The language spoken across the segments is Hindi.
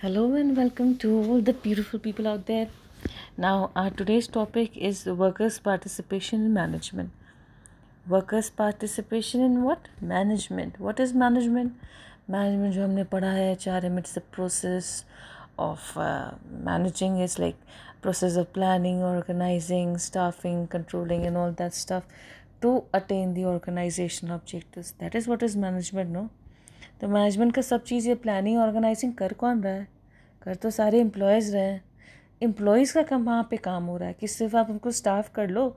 hello and welcome to all the beautiful people out there now our today's topic is workers participation in management workers participation in what management what is management management जो हमने पढ़ा है HRM it's the process of uh, managing is like process of planning organizing staffing controlling and all that stuff to attain the organizational objectives that is what is management no तो मैनेजमेंट का सब चीज़ ये प्लानिंग ऑर्गेनाइजिंग कर कौन रहा है कर तो सारे एम्प्लॉयज़ रहे हैं एम्प्लॉयज़ का कम वहाँ पे काम हो रहा है कि सिर्फ आप उनको स्टाफ कर लो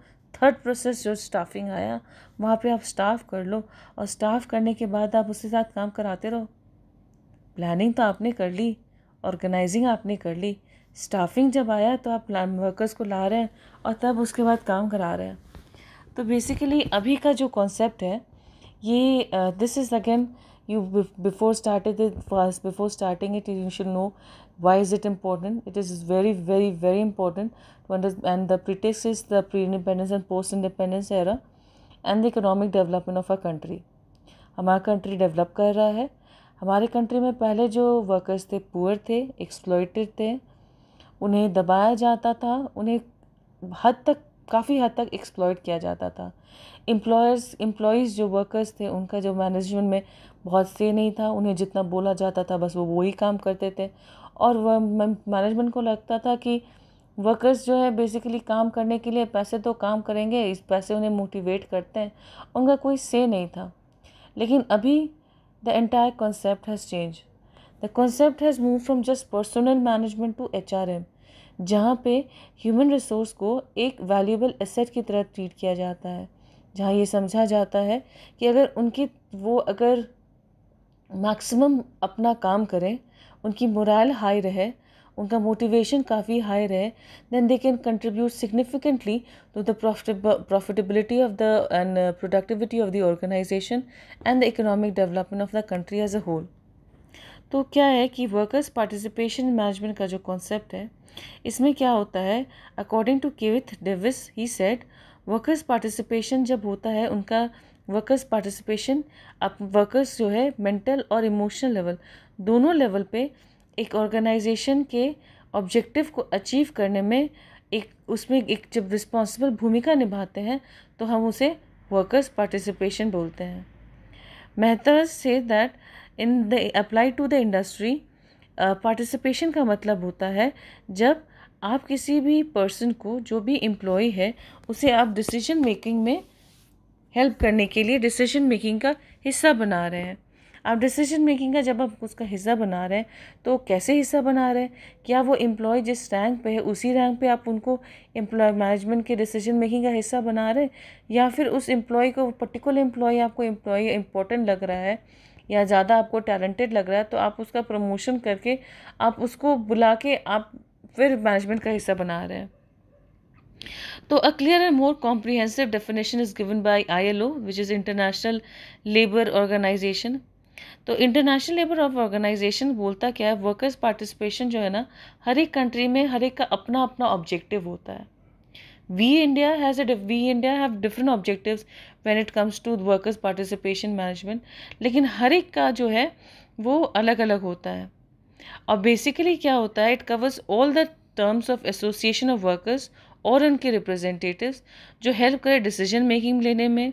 थर्ड प्रोसेस जो स्टाफिंग आया वहाँ पे आप स्टाफ कर लो और स्टाफ करने के बाद आप उसके साथ काम कराते रहो प्लानिंग तो आपने कर ली ऑर्गेनाइजिंग आपने कर ली स्टाफिंग जब आया तो आप प्लान वर्कर्स को ला रहे हैं और तब उसके बाद काम करा रहे हैं तो बेसिकली अभी का जो कॉन्सेप्ट है ये this is again you before started it first before starting it you should know why is it important it is very very very important to understand and the pretext is the pre-independence and post-independence era and the economic development of our country हमारा कंट्री डेवलप कर रहा है हमारे कंट्री में पहले जो वर्कर्स थे पुअर थे एक्सप्लोइटेड थे उन्हें दबाया जाता था उन्हें हद तक काफ़ी हद तक एक्सप्लॉयट किया जाता था एम्प्लॉयर्स एम्प्लॉयज़ जो वर्कर्स थे उनका जो मैनेजमेंट में बहुत से नहीं था उन्हें जितना बोला जाता था बस वो वही काम करते थे और वह मैनेजमेंट को लगता था कि वर्कर्स जो है बेसिकली काम करने के लिए पैसे तो काम करेंगे इस पैसे उन्हें मोटिवेट करते हैं उनका कोई से नहीं था लेकिन अभी the entire concept has change the concept has move from just personal management to H R M जहाँ पे ह्यूमन रिसोर्स को एक वैल्यूबल एसेट की तरह ट्रीट किया जाता है जहाँ ये समझा जाता है कि अगर उनकी वो अगर मैक्सिमम अपना काम करें उनकी मोरल हाई रहे उनका मोटिवेशन काफ़ी हाई रहे then they can contribute significantly to the profitability of the and productivity of the organisation and the economic development of the country as a whole तो क्या है कि वर्कर्स पार्टिसिपेशन मैनेजमेंट का जो कॉन्सेप्ट है इसमें क्या होता है according to Keith Davis he said workers participation जब होता है उनका वर्कर्स पार्टिसिपेशन अप वर्कर्स जो है मेंटल और इमोशनल लेवल दोनों लेवल पे एक ऑर्गेनाइजेशन के ऑब्जेक्टिव को अचीव करने में एक उसमें एक जब रिस्पॉन्सिबल भूमिका निभाते हैं तो हम उसे वर्कर्स पार्टिसिपेशन बोलते हैं मेहतर से that in the apply to the industry participation का मतलब होता है जब आप किसी भी पर्सन को जो भी एम्प्लॉय है उसे आप डिसीजन मेकिंग में हेल्प करने के लिए डिसीजन मेकिंग का हिस्सा बना रहे हैं आप डिसीजन मेकिंग का जब आप उसका हिस्सा बना रहे हैं तो कैसे हिस्सा बना रहे हैं क्या वो एम्प्लॉय जिस रैंक पे है उसी रैंक पे आप उनको एम्प्लॉय मैनेजमेंट के डिसीजन मेकिंग का हिस्सा बना रहे हैं या फिर उस एम्प्लॉय को पर्टिकुलर एम्प्लॉय आपको एम्प्लॉय इंपॉर्टेंट लग रहा है या ज़्यादा आपको टैलेंटेड लग रहा है तो आप उसका प्रमोशन करके आप उसको बुला के आप फिर मैनेजमेंट का हिस्सा बना रहे हैं तो a clear and more comprehensive definition is given by ILO which is International Labour Organisation तो इंटरनेशनल लेबर ऑफ ऑर्गेनाइजेशन बोलता क्या है वर्कर्स पार्टिसिपेशन जो है ना हर एक कंट्री में हर एक का अपना अपना ऑब्जेक्टिव होता है we india has a we india have different objectives when it comes to workers participation management लेकिन हर एक का जो है वो अलग अलग होता है और बेसिकली क्या होता है it covers all the terms of association of workers और उनके रिप्रेजेंटेटिव्स जो हेल्प करे डिसीजन मेकिंग लेने में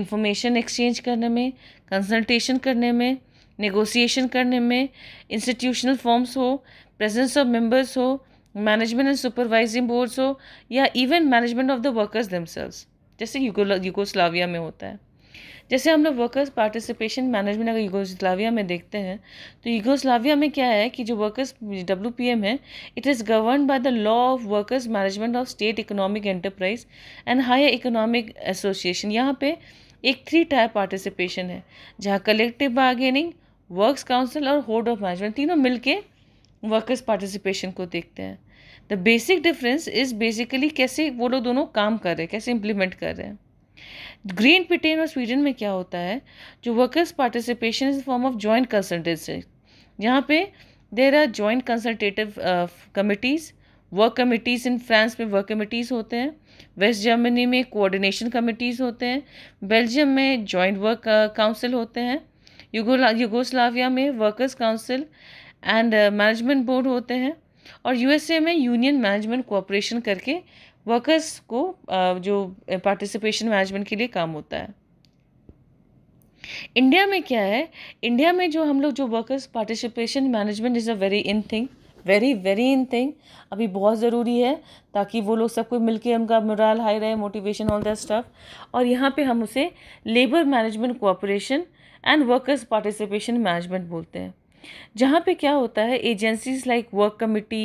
इंफॉर्मेशन एक्सचेंज करने में कंसल्टेशन करने में नेगोशिएशन करने में इंस्टीट्यूशनल फॉर्म्स हो प्रेजेंस ऑफ मेंबर्स हो मैनेजमेंट एंड सुपरवाइजिंग बोर्ड्स हो या even management of the workers themselves जैसे यूगोस्लाविया में होता है जैसे हम लोग वर्कर्स पार्टिसिपेशन मैनेजमेंट अगर यूगोस्लाविया में देखते हैं तो यूगोस्लाविया में क्या है कि जो वर्कर्स डब्ल्यू पी एम है it is govern by the law of workers management of state economic enterprise and higher economic association यहाँ पे एक थ्री टायर पार्टिसिपेशन है जहाँ कलेक्टिव बार्गेनिंग वर्क्स काउंसिल और होर्ड ऑफ मैनेजमेंट तीनों मिलकर वर्कर्स पार्टिसिपेशन को देखते हैं the basic difference is basically कैसे वो लोग दोनों काम कर रहे हैं कैसे इम्प्लीमेंट कर रहे हैं ग्रीन ब्रिटेन और स्वीडन में क्या होता है जो workers participation is form of joint consultancy यहाँ पे there are joint consultative committees work committees in France में वर्क कमिटीज़ होते हैं वेस्ट जर्मनी में कोऑर्डिनेशन कमिटीज़ होते हैं बेल्जियम में जॉइंट वर्क काउंसिल होते हैं युगोस्लाविया में workers council and management board होते हैं और यूएसए में यूनियन मैनेजमेंट कोऑपरेशन करके वर्कर्स को uh, जो पार्टिसिपेशन uh, मैनेजमेंट के लिए काम होता है इंडिया में क्या है इंडिया में जो हम लोग जो workers participation management is a very in thing very very in thing अभी बहुत ज़रूरी है ताकि वो लोग सबको मिल के उनका मोरल हाई रहे मोटिवेशन ऑल दैट स्टफ और यहाँ पे हम उसे labour management cooperation and workers participation management बोलते हैं जहाँ पे क्या होता है agencies like work committee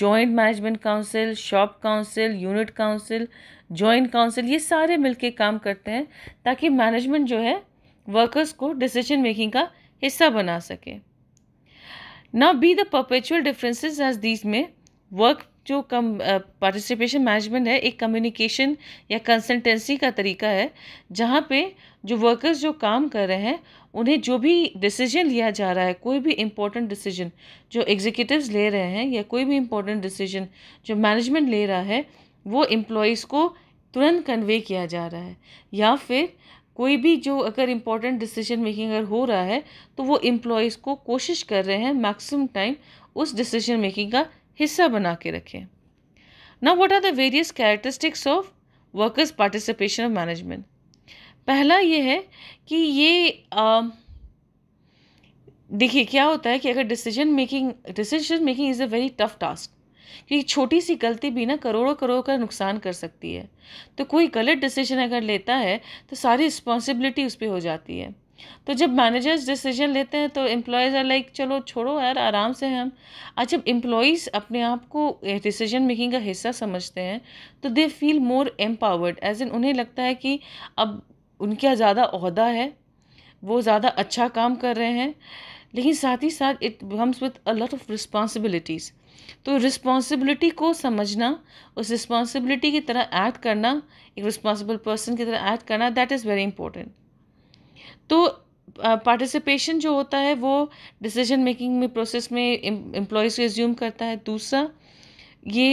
joint management council shop council unit council joint council ये सारे मिलके काम करते हैं ताकि मैनेजमेंट जो है वर्कर्स को डिसीजन मेकिंग का हिस्सा बना सके ना be the perpetual differences as these में वर्क जो कम पार्टिसिपेशन मैनेजमेंट है एक कम्युनिकेशन या कंसल्टेंसी का तरीका है जहाँ पे जो वर्कर्स जो काम कर रहे हैं उन्हें जो भी डिसीजन लिया जा रहा है कोई भी इम्पोर्टेंट डिसीजन जो एग्जीक्यूटिव ले रहे हैं या कोई भी इम्पोर्टेंट डिसीजन जो मैनेजमेंट ले रहा है वो एम्प्लॉयज़ को तुरंत कन्वे किया जा रहा है या फिर कोई भी जो अगर इम्पोर्टेंट डिसीजन मेकिंग अगर हो रहा है तो वो एम्प्लॉयज़ को कोशिश कर रहे हैं मैक्सिमम टाइम उस डिसीजन मेकिंग का हिस्सा बना के रखें ना what are the various characteristics of workers participation of management पहला ये है कि ये देखिए क्या होता है कि अगर decision making decision making is a very tough task क्योंकि छोटी सी गलती भी ना करोड़ों करोड़ों का नुकसान कर सकती है तो कोई गलत डिसीजन अगर लेता है तो सारी रिस्पॉन्सिबिलिटी उस पर हो जाती है तो जब मैनेजर्स डिसीजन लेते हैं तो एम्प्लॉयज़ आर लाइक चलो छोड़ो यार आराम से हम आज जब एम्प्लॉयज़ अपने आप को डिसीजन मेकिंग का हिस्सा समझते हैं तो they feel more empowered as in उन्हें लगता है कि अब उनका ज़्यादा अहदा है वो ज़्यादा अच्छा काम कर रहे हैं लेकिन साथ ही साथ it comes with a lot of responsibilities तो रिस्पॉन्सिबिलिटी को समझना उस रिस्पॉन्सिबिलिटी की तरह ऐड करना एक रिस्पॉन्सिबल पर्सन की तरह ऐड करना दैट इज़ वेरी इंपॉर्टेंट तो पार्टिसिपेशन uh, जो होता है वो डिसीजन मेकिंग में प्रोसेस में एम्प्लॉयज़ को रिज्यूम करता है दूसरा ये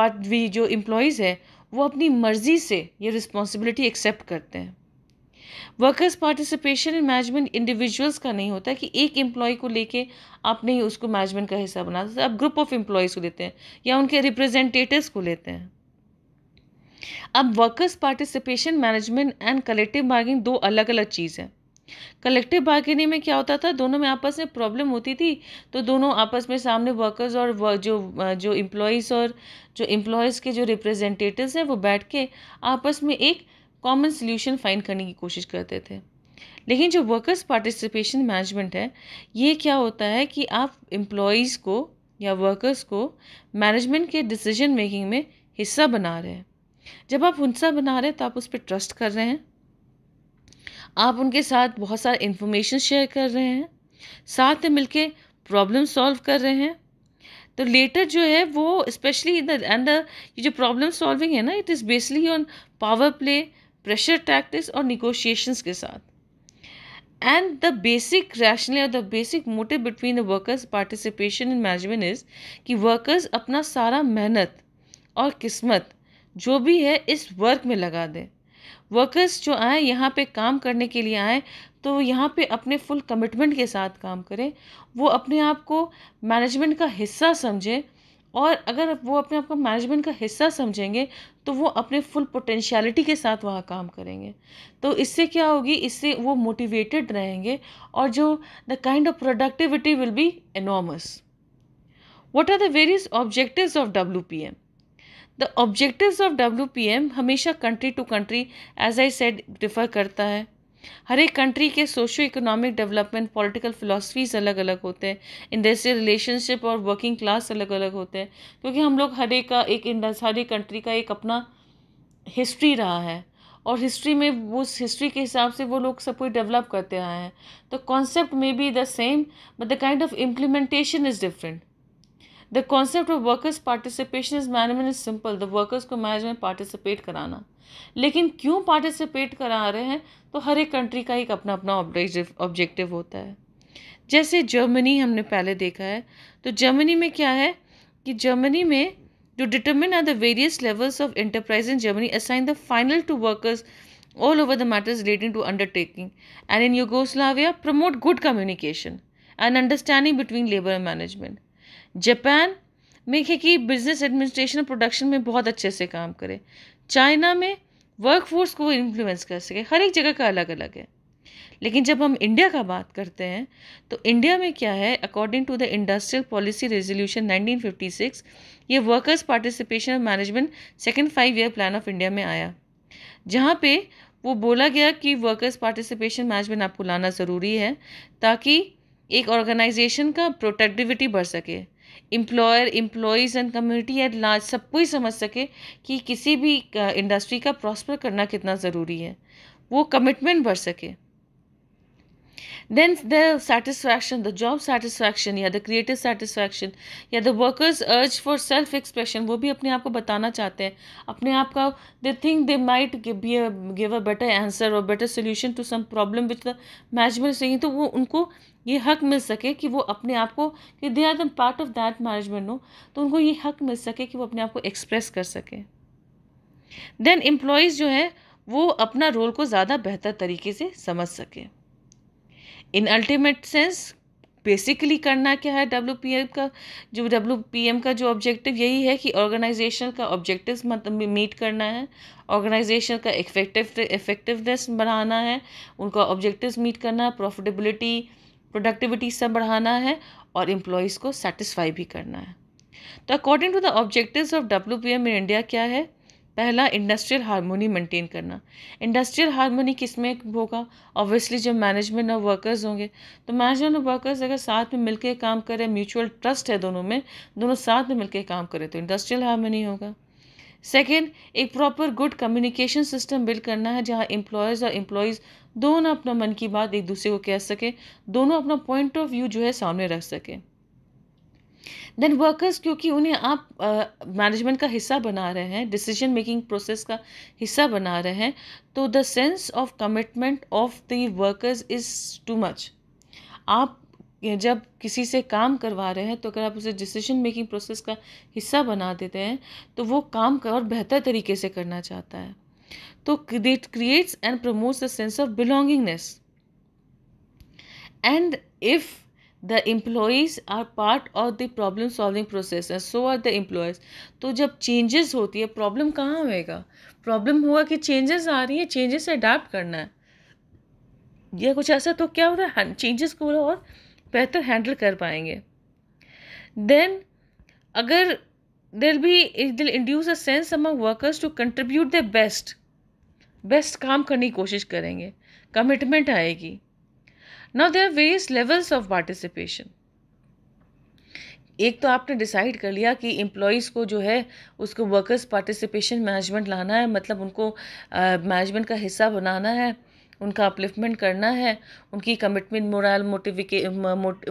पार्ट भी जो एम्प्लॉयज़ है वो अपनी मर्ज़ी से ये रिस्पॉन्सिबिलिटी एक्सेप्ट करते हैं workers participation in management individuals का नहीं होता कि एक एम्प्लॉय को लेके आपने ही उसको मैनेजमेंट का हिस्सा बना आप ग्रुप ऑफ एम्प्लॉयज़ को लेते हैं या उनके रिप्रेजेंटेटिव को लेते हैं अब workers participation management and collective bargaining दो अलग अलग चीज़ है कलेक्टिव बार्गेनिंग में क्या होता था दोनों में आपस में प्रॉब्लम होती थी तो दोनों आपस में सामने वर्कर्स और जो जो इम्प्लॉयज़ और जो इम्प्लॉयज़ के जो रिप्रेजेंटेटिव्स हैं वो बैठ के आपस में एक कॉमन सोल्यूशन फाइंड करने की कोशिश करते थे लेकिन जो वर्कर्स पार्टिसिपेशन मैनेजमेंट है ये क्या होता है कि आप एम्प्लॉयज़ को या वर्कर्स को मैनेजमेंट के डिसीजन मेकिंग में हिस्सा बना रहे हैं जब आप हिस्सा बना रहे हैं तो आप उस पर ट्रस्ट कर रहे हैं आप उनके साथ बहुत सारा इन्फॉर्मेशन शेयर कर रहे हैं साथ में मिलके प्रॉब्लम सॉल्व कर रहे हैं तो लेटर जो है वो स्पेशली इन द एंड ये जो प्रॉब्लम सॉल्विंग है ना it is basely on power play pressure tactics और निगोशिएशंस के साथ एंड द बेसिक रैशनल और the basic motive between the workers participation in management is कि वर्कर्स अपना सारा मेहनत और किस्मत जो भी है इस वर्क में लगा दें वर्कर्स जो आए यहाँ पे काम करने के लिए आए तो यहाँ पे अपने फुल कमिटमेंट के साथ काम करें वो अपने आप को मैनेजमेंट का हिस्सा समझें और अगर वो अपने आप को मैनेजमेंट का हिस्सा समझेंगे तो वो अपने फुल पोटेंशियलिटी के साथ वहाँ काम करेंगे तो इससे क्या होगी इससे वो मोटिवेटेड रहेंगे और जो the kind of productivity will be enormous what are the various objectives of W P M the objectives of W P M हमेशा country to country as I said differ करता है हर एक कंट्री के socio economic development political philosophies अलग अलग होते हैं इंडस्ट्रियल रिलेशनशिप और वर्किंग क्लास अलग अलग होते हैं क्योंकि हम लोग हर एक का एक हर एक कंट्री का एक अपना हिस्ट्री रहा है और हिस्ट्री में वो हिस्ट्री के हिसाब से वो लोग सब कुछ डेवलप करते आए हैं तो concept may be the same but the kind of implementation is different the concept of workers participation is management is simple the workers को मैनेजमेंट पार्टिसिपेट कराना लेकिन क्यों पार्टिसिपेट करा रहे हैं तो हर एक कंट्री का एक अपना अपना ऑब्जेक्टिव होता है जैसे जर्मनी हमने पहले देखा है तो जर्मनी में क्या है कि जर्मनी में जो determine are the various levels of enterprise in Germany assign the final to workers all over the matters relating to undertaking and in Yugoslavia promote good communication and understanding between labour and management Japan में है कि बिजनेस एडमिनिस्ट्रेशन प्रोडक्शन में बहुत अच्छे से काम करे चाइना में वर्कफोर्स को इन्फ्लुएंस कर सके हर एक जगह का अलग अलग है लेकिन जब हम इंडिया का बात करते हैं तो इंडिया में क्या है according to the industrial policy resolution 1956 ये वर्कर्स पार्टिसिपेशन और management second five year plan of India में आया जहाँ पे वो बोला गया कि वर्कर्स पार्टिसिपेशन मैनेजमेंट आपको लाना ज़रूरी है ताकि एक ऑर्गेनाइजेशन का प्रोटेक्टिविटी बढ़ सके employer employees and community at large सब कोई समझ सके कि किसी भी इंडस्ट्री का प्रॉस्पर करना कितना ज़रूरी है वो कमिटमेंट बढ़ सके then the satisfaction the job satisfaction या the creative satisfaction या the workers urge for self expression वो भी अपने आप को बताना चाहते हैं अपने आप का they think they might give a, give a better answer or better solution to some problem which the management is saying तो वो उनको ये हक मिल सके कि वो अपने आप को कि they are the part of that management no तो उनको ये हक मिल सके कि वो अपने आप को एक्सप्रेस कर सके देन एम्प्लॉयज़ जो है वो अपना रोल को ज़्यादा बेहतर तरीके से समझ सकें इन अल्टीमेट सेंस बेसिकली करना क्या है डब्ल्यू पी एम का जो डब्ल्यू पी एम का जो ऑब्जेक्टिव यही है कि ऑर्गेनाइजेशन का ऑब्जेक्टिव मतलब मीट करना है ऑर्गेनाइजेशन का इफेक्टिव इफेक्टिवनेस बढ़ाना है उनका ऑब्जेक्टिव मीट करना है प्रॉफिटेबिलिटी प्रोडक्टिविटी सब बढ़ाना है और एम्प्लॉयज़ को सेटिस्फाई भी करना है तो according to the objective of W P M in India क्या है पहला इंडस्ट्रियल हारमोनी मेंटेन करना इंडस्ट्रियल हारमोनी किस में होगा ऑब्वियसली जब मैनेजमेंट और वर्कर्स होंगे तो मैनेजमेंट और वर्कर्स अगर साथ में मिलकर काम करें म्यूचुअल ट्रस्ट है दोनों में दोनों साथ में मिलकर काम करें तो इंडस्ट्रियल हारमोनी होगा सेकेंड एक proper good communication system build करना है जहाँ एम्प्लॉयज़ और एम्प्लॉयज़ दोनों अपना मन की बात एक दूसरे को कह सकें दोनों अपना पॉइंट ऑफ व्यू जो है सामने रख सकें देन वर्कर्स क्योंकि उन्हें आप मैनेजमेंट uh, का हिस्सा बना रहे हैं डिसीजन मेकिंग प्रोसेस का हिस्सा बना रहे हैं तो the sense of commitment of the workers is too much आप जब किसी से काम करवा रहे हैं तो अगर आप उसे डिसीजन मेकिंग प्रोसेस का हिस्सा बना देते हैं तो वो काम का और बेहतर तरीके से करना चाहता है तो that creates and promotes the sense of belongingness and if the employees are part of the problem solving process and so are the employees तो जब चेंजेस होती है प्रॉब्लम कहाँ होएगा प्रॉब्लम हुआ कि चेंजेस आ रही है चेंजेस से अडाप्ट करना है या कुछ ऐसा तो क्या होता है चेंजेस हाँ, को और बेहतर हैंडल कर पाएंगे देन अगर there be will induce a sense among workers to contribute the best best काम करने की कोशिश करेंगे कमिटमेंट आएगी now there various levels of participation एक तो आपने डिसाइड कर लिया कि एम्प्लॉयज़ को जो है उसको वर्कर्स पार्टिसिपेशन मैनेजमेंट लाना है मतलब उनको मैनेजमेंट का हिस्सा बनाना है उनका अपलिफ्टमेंट करना है उनकी कमिटमेंट मोरल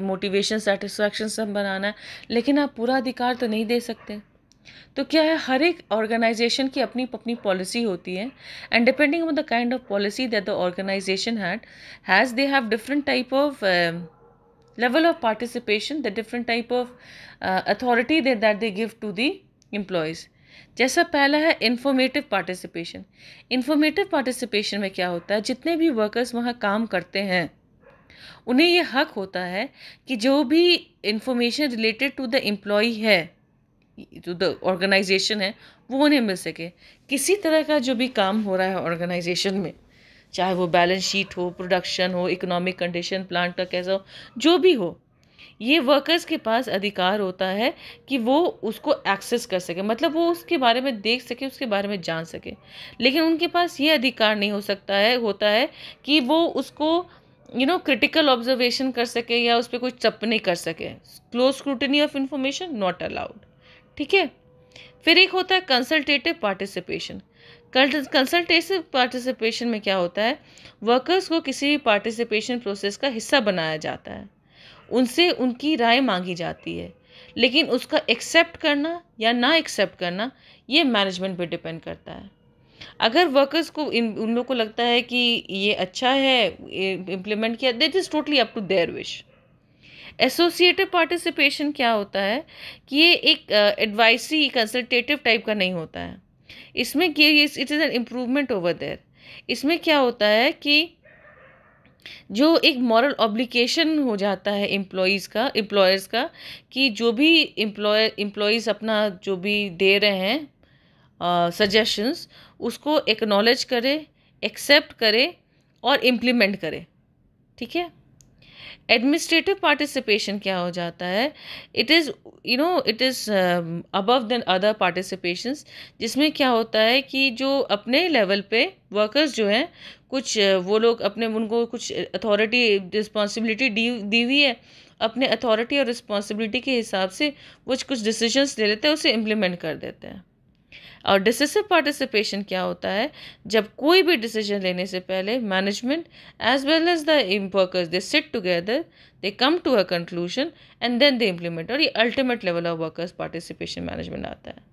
मोटिवेशन सेटिस्फैक्शन सब बनाना है लेकिन आप पूरा अधिकार तो नहीं दे सकते तो क्या है हर एक ऑर्गेनाइजेशन की अपनी अपनी पॉलिसी होती है and depending on the kind of policy that the organisation had has they have different type of level of participation the different type of authority they that they give to the employees जैसा पहला है इन्फॉर्मेटिव पार्टिसिपेशन इन्फॉर्मेटिव पार्टिसिपेशन में क्या होता है जितने भी वर्कर्स वहाँ काम करते हैं उन्हें यह हक होता है कि जो भी information related to the employ है जो द ऑर्गेनाइजेशन है वो उन्हें मिल सके किसी तरह का जो भी काम हो रहा है ऑर्गेनाइजेशन में चाहे वो बैलेंस शीट हो प्रोडक्शन हो इकोनॉमिक कंडीशन प्लांट का कैसा हो जो भी हो ये वर्कर्स के पास अधिकार होता है कि वो उसको एक्सेस कर सके मतलब वो उसके बारे में देख सके उसके बारे में जान सके लेकिन उनके पास ये अधिकार नहीं हो सकता है होता है कि वो उसको यू नो क्रिटिकल ऑब्जर्वेशन कर सके या उस पर कोई चपने कर सके close scrutiny of information not allowed ठीक है फिर एक होता है कंसल्टेटिव पार्टिसिपेशन कंसल्टेटिव पार्टिसिपेशन में क्या होता है वर्कर्स को किसी भी पार्टिसिपेशन प्रोसेस का हिस्सा बनाया जाता है उनसे उनकी राय मांगी जाती है लेकिन उसका एक्सेप्ट करना या ना एक्सेप्ट करना ये मैनेजमेंट पे डिपेंड करता है अगर वर्कर्स को इन उन लोग को लगता है कि ये अच्छा है इम्प्लीमेंट किया that is totally up to their wish associative participation क्या होता है कि ये एक एडवाइसरी कंसल्टेटिव टाइप का नहीं होता है इसमें कि it is an improvement over there इसमें क्या होता है कि जो एक मॉरल ऑब्लिकेशन हो जाता है एम्प्लॉयज़ का एम्प्लॉयर्स का कि जो भी एम्प्लॉय एम्प्लॉयज़ अपना जो भी दे रहे हैं सजेशंस uh, उसको एक्नॉलेज करे एक्सेप्ट करे और इम्प्लीमेंट करे ठीक है एडमिनिस्ट्रेटिव पार्टिसिपेशन क्या हो जाता है it is you know it is above then other participations जिसमें क्या होता है कि जो अपने लेवल पे वर्कर्स जो हैं कुछ uh, वो लोग अपने उनको कुछ अथॉरिटी रिस्पॉन्सिबिलिटी दी दी हुई है अपने अथॉरिटी और रिस्पॉन्सिबिलिटी के हिसाब से वो कुछ डिसीजंस ले लेते हैं उसे इम्प्लीमेंट कर देते हैं और डिसिसिव पार्टिसिपेशन क्या होता है जब कोई भी डिसीजन लेने से पहले management as well as the workers they sit together they come to a conclusion and then they implement और ये ultimate level of workers participation management आता है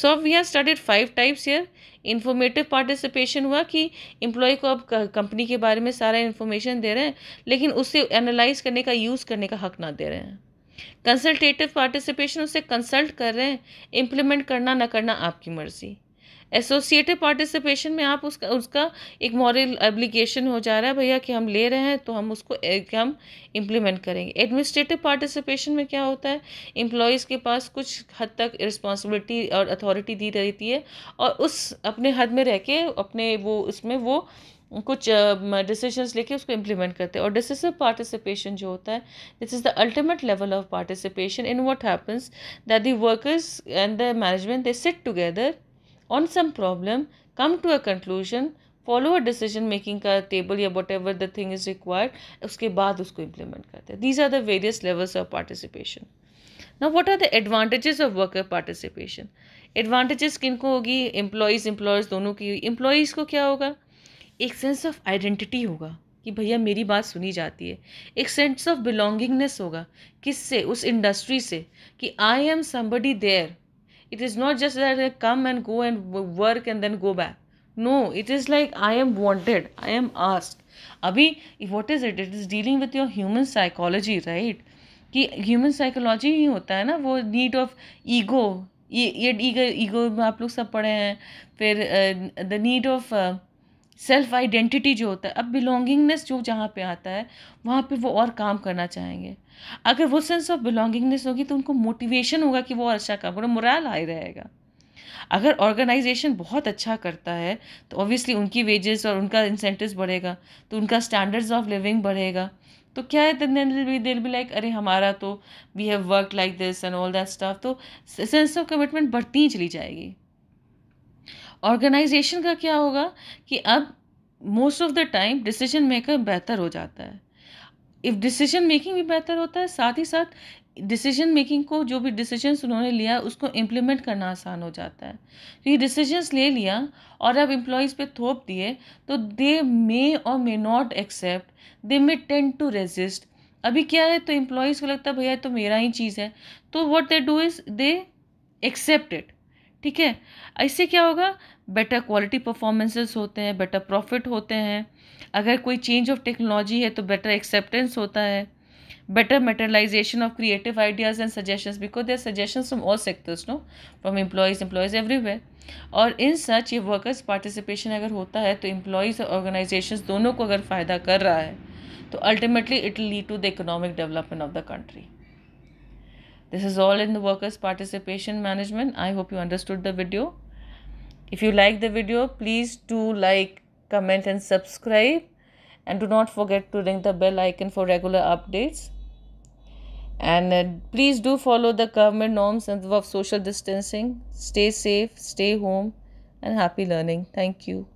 so we have studied five types year informative participation हुआ कि एम्प्लॉय को अब कंपनी के बारे में सारा इन्फॉर्मेशन दे रहे हैं लेकिन उसे एनालाइज करने का यूज़ करने का हक ना दे रहे हैं कंसल्टेटिव पार्टिसिपेशन उसे कंसल्ट कर रहे हैं इम्प्लीमेंट करना ना करना आपकी मर्ज़ी एसोसिएटिव पार्टिसिपेशन में आप उसका उसका एक मॉरल एब्लिकेशन हो जा रहा है भैया कि हम ले रहे हैं तो हम उसको हम इम्प्लीमेंट करेंगे एडमिनिस्ट्रेटिव पार्टिसिपेशन में क्या होता है एम्प्लॉयज़ के पास कुछ हद तक रिस्पॉन्सिबिलिटी और अथॉरिटी दी रहती है और उस अपने हद में रह के अपने वो उसमें वो कुछ डिसीजंस लेके उसको इम्प्लीमेंट करते हैं और डिसिसिव पार्टिसिपेशन जो होता है this is the ultimate level of participation in what happens that the workers and the management they sit together on some problem come to a conclusion follow a decision making का टेबल या whatever the thing is required उसके बाद उसको इम्प्लीमेंट करते हैं these are the various levels of participation ना what are the advantages of worker participation advantages किन को होगी एम्प्लॉयज़ एम्प्लॉयज़ दोनों की होगी एम्प्लॉयज़ को क्या होगा एक सेंस ऑफ आइडेंटिटी होगा कि भैया मेरी बात सुनी जाती है एक सेंस ऑफ बिलोंगिंगनेस होगा किससे उस इंडस्ट्री से कि I am somebody there it is not just that come and go and work and then go back no it is like I am wanted I am ask अभी what is it it is dealing with your human psychology right कि ह्यूमन साइकोलॉजी ही होता है ना वो नीड ऑफ ईगो ये ये ईगो ईगो आप लोग सब पढ़े हैं फिर the need of self identity जो होता है अब बिलोंगिंगनेस जो जहाँ पे आता है वहाँ पे वो और काम करना चाहेंगे अगर वो सेंस ऑफ बिलोंगिंगनेस होगी तो उनको मोटिवेशन होगा कि वो और अच्छा काम करो मुराल हाई रहेगा अगर ऑर्गेनाइजेशन बहुत अच्छा करता है तो ऑब्वियसली उनकी वेजेस और उनका इंसेंटिव बढ़ेगा तो उनका स्टैंडर्ड्स ऑफ लिविंग बढ़ेगा तो क्या है बी दिल बी लाइक अरे हमारा तो we have work like this and all that stuff तो सेंस ऑफ कमिटमेंट बढ़ती ही चली जाएगी ऑर्गेनाइजेशन का क्या होगा कि अब most of the time decision maker बेहतर हो जाता है इफ़ डिसीजन मेकिंग भी बेहतर होता है साथ ही साथ डिसीजन मेकिंग को जो भी डिसीजन उन्होंने लिया उसको इम्प्लीमेंट करना आसान हो जाता है क्योंकि तो डिसीजंस ले लिया और अब एम्प्लॉयज़ पे थोप दिए तो दे मे और may not accept they may tend to resist अभी क्या है तो एम्प्लॉयज़ को लगता है भैया तो मेरा ही चीज़ है तो what they do is they accept it ठीक है इससे क्या होगा बेटर क्वालिटी परफॉर्मेंसेस होते हैं बेटर प्रॉफिट होते हैं अगर कोई चेंज ऑफ टेक्नोलॉजी है तो बेटर एक्सेप्टेंस होता है better materialization of creative ideas and suggestion because they are suggestions from all sectors no from employees employees everywhere और इन सच ये वर्कर्स पार्टिसिपेशन अगर होता है तो एम्प्लॉयज़ और ऑर्गेनाइजेशन दोनों को अगर फ़ायदा कर रहा है तो ultimately it lead to the economic development of the country This is all in the workers participation management. I hope you understood the video. If you like the video, please do like, comment and subscribe. And do not forget to ring the bell icon for regular updates. And uh, please do follow the government norms and of social distancing. Stay safe, stay home and happy learning. Thank you.